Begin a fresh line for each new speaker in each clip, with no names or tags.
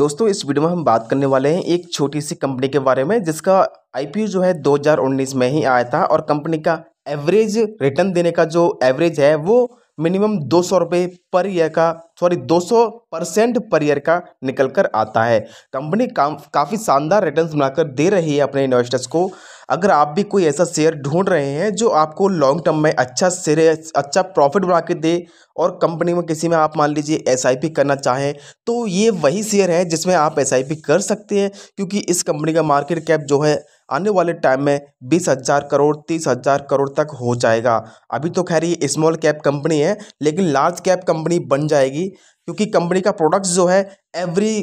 दोस्तों इस वीडियो में हम बात करने वाले हैं एक छोटी सी कंपनी के बारे में जिसका आईपीओ जो है 2019 में ही आया था और कंपनी का एवरेज रिटर्न देने का जो एवरेज है वो मिनिमम दो सौ रुपये पर ईयर का सॉरी 200 परसेंट पर ईयर का निकल कर आता है कंपनी काम काफ़ी शानदार रिटर्न्स बनाकर दे रही है अपने इन्वेस्टर्स को अगर आप भी कोई ऐसा शेयर ढूंढ रहे हैं जो आपको लॉन्ग टर्म में अच्छा शेयर अच्छा प्रॉफिट बना के दे और कंपनी में किसी में आप मान लीजिए एस करना चाहें तो ये वही शेयर है जिसमें आप एस कर सकते हैं क्योंकि इस कंपनी का मार्केट कैप जो है आने वाले टाइम में बीस हज़ार करोड़ तीस हज़ार करोड़ तक हो जाएगा अभी तो खैर ये स्मॉल कैप कंपनी है लेकिन लार्ज कैप कंपनी बन जाएगी क्योंकि कंपनी का प्रोडक्ट्स जो है एवरी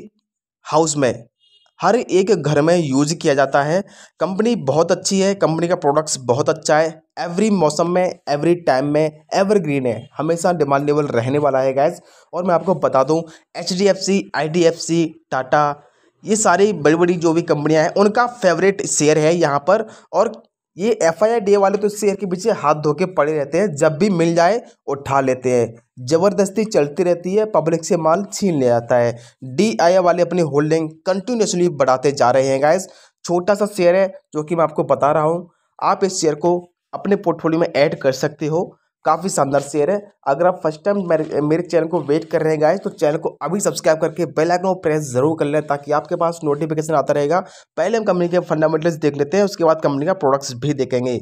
हाउस में हर एक घर में यूज किया जाता है कंपनी बहुत अच्छी है कंपनी का प्रोडक्ट्स बहुत अच्छा है एवरी मौसम में एवरी टाइम में एवरग्रीन है हमेशा डिमांडेबल रहने वाला है गैस और मैं आपको बता दूं H D F C I D F C Tata ये सारी बड़ी बड़ी जो भी कंपनियां हैं उनका फेवरेट शेयर है यहाँ पर और ये एफ आई डे वाले तो शेयर के पीछे हाथ धो के पड़े रहते हैं जब भी मिल जाए उठा लेते हैं जबरदस्ती चलती रहती है पब्लिक से माल छीन ले जाता है डी आई वाले अपनी होल्डिंग कंटिन्यूसली बढ़ाते जा रहे हैं गाइस छोटा सा शेयर है जो कि मैं आपको बता रहा हूँ आप इस शेयर को अपने पोर्टफोलियो में ऐड कर सकते हो काफ़ी शानदार शेयर है अगर आप फर्स्ट टाइम मेरे, मेरे चैनल को वेट कर रहे हैं गाइस तो चैनल को अभी सब्सक्राइब करके बेल आइकन को प्रेस जरूर कर लें ताकि आपके पास नोटिफिकेशन आता रहेगा पहले हम कंपनी के फंडामेंटल्स देख लेते हैं उसके बाद कंपनी का प्रोडक्ट्स भी देखेंगे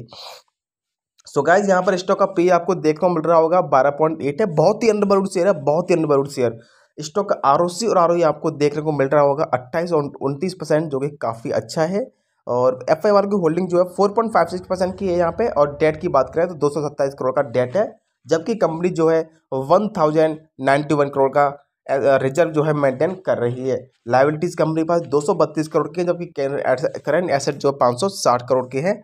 सो गाइज यहाँ पर स्टॉक का पे आपको देखने को मिल रहा होगा बारह पॉइंट एट है बहुत ही अंडरवरूड शेयर है बहुत ही अंडरवरूड शेयर स्टॉक का आर और आर e आपको देखने को मिल रहा होगा अट्ठाईस परसेंट जो कि काफ़ी अच्छा है और एफ आई आर की होल्डिंग जो है four point five six percent की है यहाँ पे और डेट की बात करें तो दो सौ सत्ताईस करोड़ का डेट है जबकि कंपनी जो है one thousand ninety one crore का रिजर्व जो है मेंटेन कर रही है लाइबिलिटीज़ कंपनी के पास दो सौ बत्तीस करोड़ की है जबकि करेंट एसेट जो है पाँच सौ साठ करोड़ की है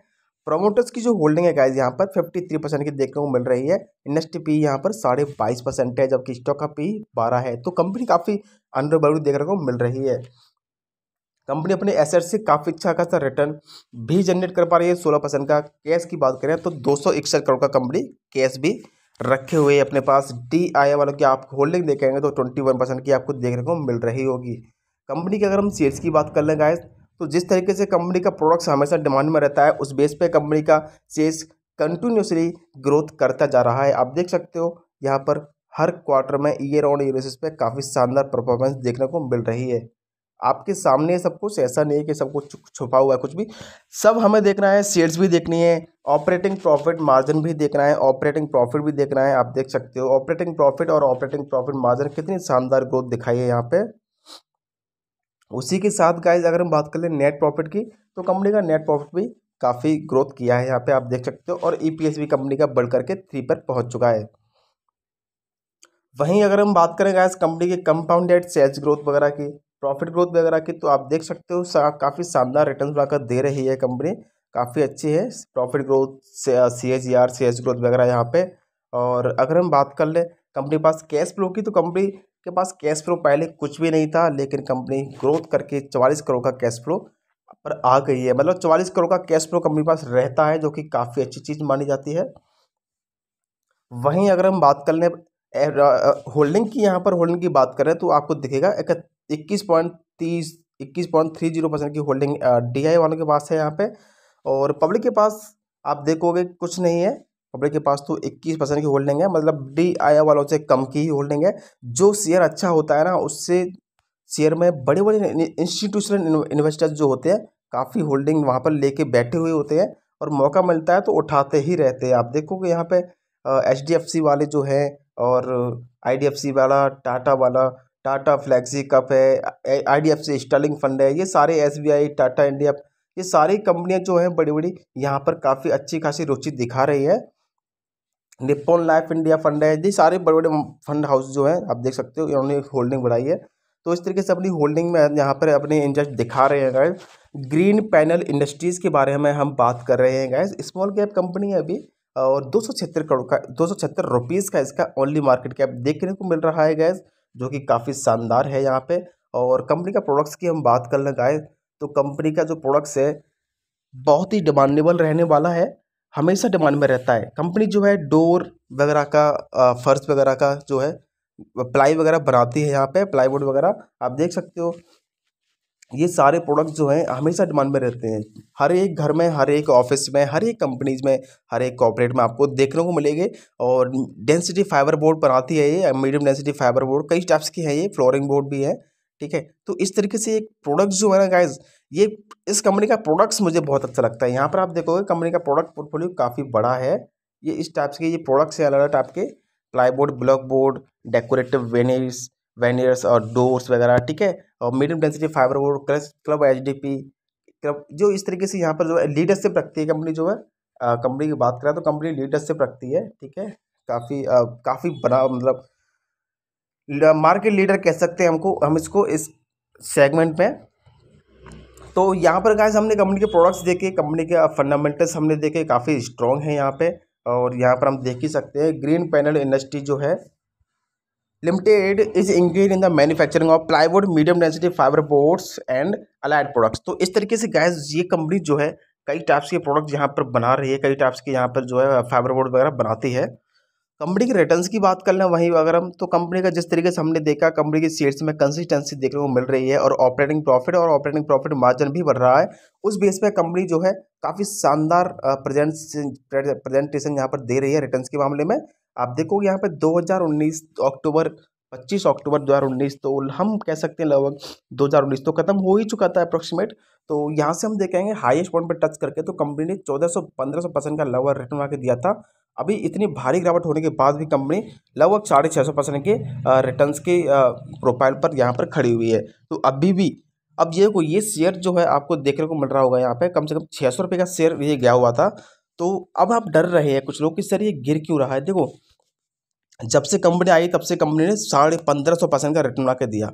प्रोमोटर्स की जो होल्डिंग है गाइज यहाँ पर फिफ्टी थ्री परसेंट की देखने को मिल रही है इंडस्ट्री पी यहाँ पर साढ़े बाईस परसेंट है जबकि स्टॉक का पी बारह है तो कंपनी काफ़ी अंडरवैल्यू देखने को मिल रही है कंपनी अपने एसेट से काफ़ी अच्छा खासा रिटर्न भी जनरेट कर पा रही है सोलह परसेंट का कैश की बात करें तो दो करोड़ का कंपनी कैश भी रखे हुए अपने पास डी आई वालों की आप होल्डिंग देखेंगे तो ट्वेंटी वन परसेंट की आपको देखने को मिल रही होगी कंपनी की अगर हम शेयर्स की बात कर लें गाइस तो जिस तरीके से कंपनी का प्रोडक्ट्स हमेशा डिमांड में रहता है उस बेस पे कंपनी का शेयर्स कंटिन्यूसली ग्रोथ करता जा रहा है आप देख सकते हो यहाँ पर हर क्वार्टर में ईयर ऑन ईयर बेसिस पे काफ़ी शानदार परफॉर्मेंस देखने को मिल रही है आपके सामने सब कुछ ऐसा नहीं है कि सब कुछ छुपा हुआ है कुछ भी सब हमें देखना है सेल्स भी देखनी है ऑपरेटिंग प्रॉफिट मार्जिन भी देखना है ऑपरेटिंग प्रॉफिट भी देखना है आप देख सकते हो ऑपरेटिंग प्रॉफिट और ऑपरेटिंग प्रॉफिट मार्जिन कितनी शानदार ग्रोथ दिखाई है यहाँ पे उसी के साथ गाइज अगर हम बात कर लें नेट प्रॉफिट की तो कंपनी का नेट प्रॉफिट भी काफ़ी ग्रोथ किया है यहाँ पे आप देख सकते हो और ई e भी कंपनी का बढ़ करके थ्री पर पहुँच चुका है वहीं अगर हम बात करें गाइज कंपनी के कंपाउंडेड सेल्स ग्रोथ वगैरह की प्रॉफिट ग्रोथ वगैरह की तो आप देख सकते हो सा, काफ़ी शानदार रिटर्न बनाकर दे रही है कंपनी काफ़ी अच्छी है profit growth C H R C H growth वगैरह यहाँ पे और अगर हम बात कर लें कंपनी के पास कैश फ्लो की तो कंपनी के पास कैश फ्लो पहले कुछ भी नहीं था लेकिन कंपनी ग्रोथ करके चवालीस करोड़ का कैश फ्लो पर आ गई है मतलब चवालीस करोड़ का कैश फ्लो कंपनी पास रहता है जो कि काफ़ी अच्छी चीज़ मानी जाती है वहीं अगर हम बात कर लें होल्डिंग की यहाँ पर होल्डिंग की बात करें तो आपको दिखेगा इक्कीस पॉइंट तीस इक्कीस पॉइंट थ्री जीरो परसेंट की होल्डिंग डीआई वालों के पास है यहाँ पे और पब्लिक के पास आप देखोगे कुछ नहीं है पब्लिक के पास तो इक्कीस परसेंट की होल्डिंग है मतलब डी आई वालों से कम की ही होल्डिंग है जो शेयर अच्छा होता है ना उससे शेयर में बड़े बड़े इंस्टीट्यूशनल इन्वेस्टर्स जो होते हैं काफ़ी होल्डिंग वहाँ पर लेके बैठे हुए होते हैं और मौका मिलता है तो उठाते ही रहते हैं आप देखोगे यहाँ पर एच डी एफ सी वाले जो हैं और आई डी एफ सी वाला टाटा वाला टाटा फ्लैक्सी कप है I D F C sterling fund है ये सारे S B I Tata India ये सारी कंपनियाँ जो हैं बड़ी बड़ी यहाँ पर काफ़ी अच्छी खासी रुचि दिखा रही है निपोन लाइफ इंडिया फंड है ये सारे बड़े बड़े फंड हाउस जो हैं आप देख सकते हो इन्होंने होल्डिंग बढ़ाई है तो इस तरीके से अपनी होल्डिंग में यहाँ पर अपने इंटरेस्ट दिखा रहे हैं गैस ग्रीन पैनल इंडस्ट्रीज़ के बारे में हम बात कर रहे हैं गैस स्मॉल कैप कंपनी है अभी और दो सौ छिहत्तर करोड़ का दो सौ छिहत्तर रुपीज़ का इसका ओनली मार्केट कैप देखने को मिल रहा है गैस जो कि काफ़ी शानदार है यहाँ पे और कंपनी का प्रोडक्ट्स की हम बात कर लगाए तो कंपनी का जो प्रोडक्ट्स है बहुत ही डिमांडेबल रहने वाला है हमेशा डिमांड में रहता है कंपनी जो है डोर वगैरह का फर्श वगैरह का जो है प्लाई वगैरह बनाती है यहाँ पे प्लाईवुड वगैरह आप देख सकते हो ये सारे प्रोडक्ट जो हैं हमेशा डिमांड में रहते हैं हर एक घर में हर एक ऑफिस में हर एक कंपनीज में हर एक कॉपरेट में आपको देखने को मिलेंगे और डेंसिटी फाइबर बोर्ड बनाती है ये मीडियम डेंसिटी फाइबर बोर्ड कई टाइप्स की है ये फ्लोरिंग बोर्ड भी है ठीक है तो इस तरीके से एक प्रोडक्ट जो है ना गाइज ये इस कंपनी का प्रोडक्ट्स मुझे बहुत अच्छा लगता है यहाँ पर आप देखोगे कंपनी का प्रोडक्ट पोर्टफोलियो काफ़ी बड़ा है ये इस टाइप्स के ये प्रोडक्ट्स हैं अलग अलग टाइप के plyboard block board decorative veneers veneers और डोर्स वगैरह ठीक है और मीडियम डेंसिटी फाइबर वोड क्लस club H D P club जो इस तरीके से यहाँ पर जो है लीडरशिप रखती है कंपनी जो है कंपनी की बात करें तो कंपनी लीडरशिप रखती है ठीक है काफ़ी काफ़ी बड़ा मतलब मार्केट लीडर कह सकते हैं हमको हम इसको इस सेगमेंट में तो यहाँ पर गाइस हमने कंपनी के प्रोडक्ट्स देखे कंपनी के फंडामेंटल्स हमने देखे काफ़ी स्ट्रॉन्ग है यहाँ पे और यहाँ पर हम देख ही सकते हैं ग्रीन पैनल इंडस्ट्री जो है limited is engage in the manufacturing of plywood medium density fibre boards and allied products तो इस तरीके से गैस ये कंपनी जो है कई टाइप्स के प्रोडक्ट्स यहाँ पर बना रही है कई टाइप्स के यहाँ पर जो है फाइबर बोर्ड वगैरह बनाती है कंपनी के रिटर्न्स की बात कर लें वहीं अगर हम तो कंपनी का जिस तरीके से हमने देखा कंपनी के शेयर्स में कंसिस्टेंसी देखने को मिल रही है और ऑपरेटिंग प्रॉफिट और ऑपरेटिंग प्रॉफिट मार्जिन भी बढ़ रहा है उस बेस पर कंपनी जो है काफ़ी शानदार प्रेजेंट प्रेजेंटेशन यहाँ पर दे रही है रिटर्न्स के मामले में आप देखोगे यहाँ पे 2019 अक्टूबर 25 अक्टूबर 2019 तो हम कह सकते हैं लगभग 2019 तो खत्म हो ही चुका था अप्रोक्सीमेट तो यहाँ से हम देखेंगे हाईएस्ट पॉइंट पर टच करके तो कंपनी ने 1400-1500 परसेंट का लवर रिटर्न आके दिया था अभी इतनी भारी गिरावट होने के बाद भी कंपनी लगभग साढ़े छः सौ परसेंट के रिटर्न के प्रोफाइल पर यहाँ पर खड़ी हुई है तो अभी भी अब ये को ये शेयर जो है आपको देखने को मिल रहा होगा यहाँ पे कम से कम छः सौ रुपये का शेयर ये गया हुआ था तो अब आप डर रहे हैं कुछ लोग कि सर ये गिर क्यों रहा है देखो जब से कंपनी आई तब से कंपनी ने साढ़े पंद्रह सौ परसेंट का रिटर्न ला के दिया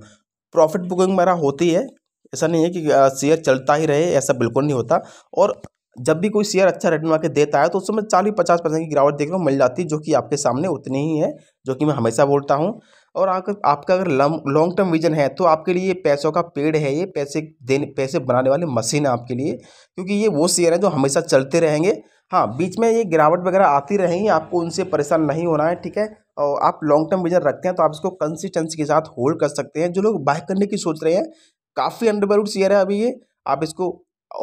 प्रॉफिट बुकिंग मेरा होती है ऐसा नहीं है कि शेयर चलता ही रहे ऐसा बिल्कुल नहीं होता और जब भी कोई शेयर अच्छा रिटर्न बना के देता है तो उसमें चालीस पचास परसेंट की गिरावट देखने को मिल जाती है जो कि आपके सामने उतनी ही है जो कि मैं हमेशा बोलता हूँ और अगर आपका अगर लॉन्ग टर्म विजन है तो आपके लिए पैसों का पेड़ है ये पैसे देने पैसे बनाने वाली मशीन है आपके लिए क्योंकि ये वो शेयर है जो हमेशा चलते रहेंगे हाँ बीच में ये गिरावट वगैरह आती रहेंगी आपको उनसे परेशान नहीं होना है ठीक है और आप लॉन्ग टर्म विजन रखते हैं तो आप इसको कंसिस्टेंसी के साथ होल्ड कर सकते हैं जो लोग बाय करने की सोच रहे हैं काफ़ी अंडरवरूड शेयर है अभी ये आप इसको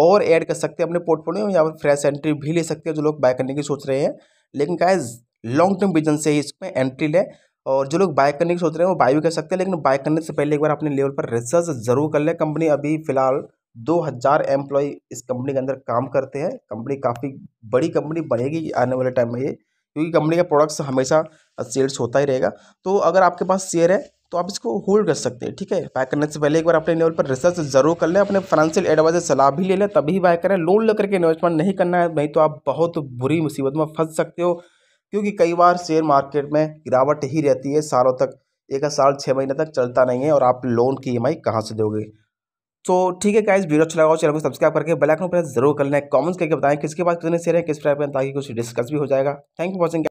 और ऐड कर सकते हैं अपने पोर्टफोलियो में या फिर फ्रेश एंट्री भी ले सकते हैं जो लोग बाय करने की सोच रहे हैं लेकिन क्या लॉन्ग टर्म विजन से ही इसमें एंट्री लें और जो लोग बाय करने की सोच रहे हैं वो बाय भी कर सकते हैं लेकिन बाय करने से पहले एक बार अपने लेवल पर रिसर्च जरूर कर लें कंपनी अभी फिलहाल दो हज़ार एम्प्लॉय इस कंपनी के अंदर काम करते हैं कंपनी काफ़ी बड़ी कंपनी बनेगी आने वाले टाइम में ये क्योंकि कंपनी का प्रोडक्ट्स हमेशा सेल्स होता ही रहेगा तो अगर आपके पास शेयर है तो आप इसको होल्ड कर सकते हैं ठीक है बाय करने से पहले एक बार अपने लेवल पर रिसर्च जरूर कर लें अपने फाइनेंशियल एडवाइजर सलाह भी ले लें तभी बाय करें लोन लेकर के इन्वेस्टमेंट नहीं करना है नहीं तो आप बहुत बुरी मुसीबत में फंस सकते हो क्योंकि कई बार शेयर मार्केट में गिरावट ही रहती है सालों तक एक साल छः महीने तक चलता नहीं है और आप लोन की ई कहाँ से दोगे तो ठीक है गाइस वीडियो अच्छा लगा चैनल को सब्सक्राइब करके बेल आइकन प्रेस जरूर कर लें कमेंट्स करके बताएं किसके पास कितने शेयर हैं किस प्राइप का ताकि कुछ डिस्कस भी हो जाएगा थैंक यू वॉचिंग